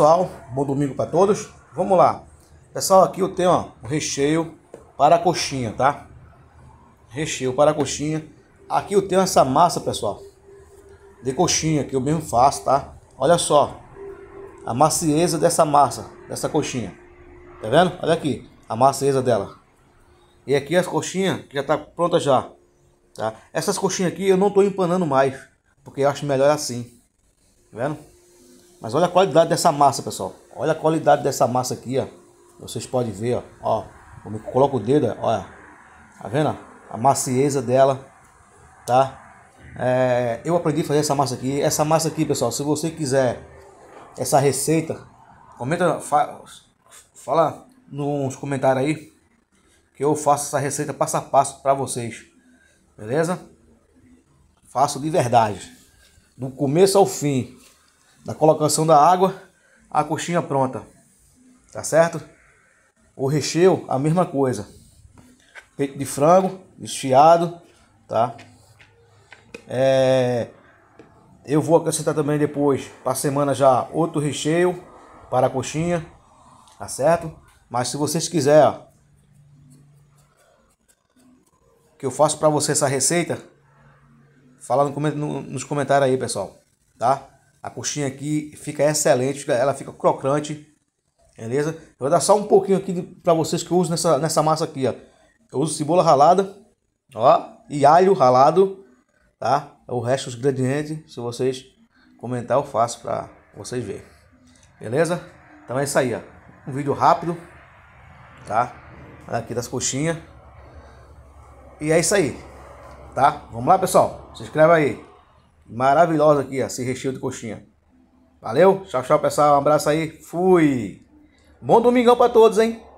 pessoal, bom domingo para todos. Vamos lá. Pessoal, é aqui eu tenho ó, o recheio para a coxinha, tá? Recheio para a coxinha. Aqui eu tenho essa massa, pessoal, de coxinha que eu mesmo faço, tá? Olha só a macieza dessa massa, dessa coxinha. Tá vendo? Olha aqui a macieza dela. E aqui as coxinhas que já tá pronta já, tá? Essas coxinhas aqui eu não tô empanando mais, porque eu acho melhor assim. Tá vendo? Mas olha a qualidade dessa massa, pessoal. Olha a qualidade dessa massa aqui, ó. Vocês podem ver, ó. Como eu coloco o dedo, ó. Tá vendo? A macieza dela, tá? É, eu aprendi a fazer essa massa aqui. Essa massa aqui, pessoal, se você quiser essa receita, comenta, fa, fala nos comentários aí que eu faço essa receita passo a passo para vocês. Beleza? Faço de verdade. Do começo ao fim da colocação da água, a coxinha pronta. Tá certo? O recheio, a mesma coisa. Peito de frango, desfiado, tá? É... Eu vou acrescentar também depois, para semana já, outro recheio para a coxinha, tá certo? Mas se vocês quiserem, ó, que eu faço para você essa receita, fala no, nos comentários aí, pessoal, tá? A coxinha aqui fica excelente, ela fica crocante, beleza? Eu vou dar só um pouquinho aqui para vocês que eu uso nessa, nessa massa aqui, ó. Eu uso cebola ralada, ó, e alho ralado, tá? É o resto dos ingredientes, se vocês comentar, eu faço para vocês verem. Beleza? Então é isso aí, ó. Um vídeo rápido, tá? Aqui das coxinhas. E é isso aí, tá? Vamos lá, pessoal. Se inscreve aí maravilhosa aqui, ó, se recheio de coxinha. Valeu? Tchau, tchau, pessoal. Um abraço aí. Fui. Bom domingão para todos, hein?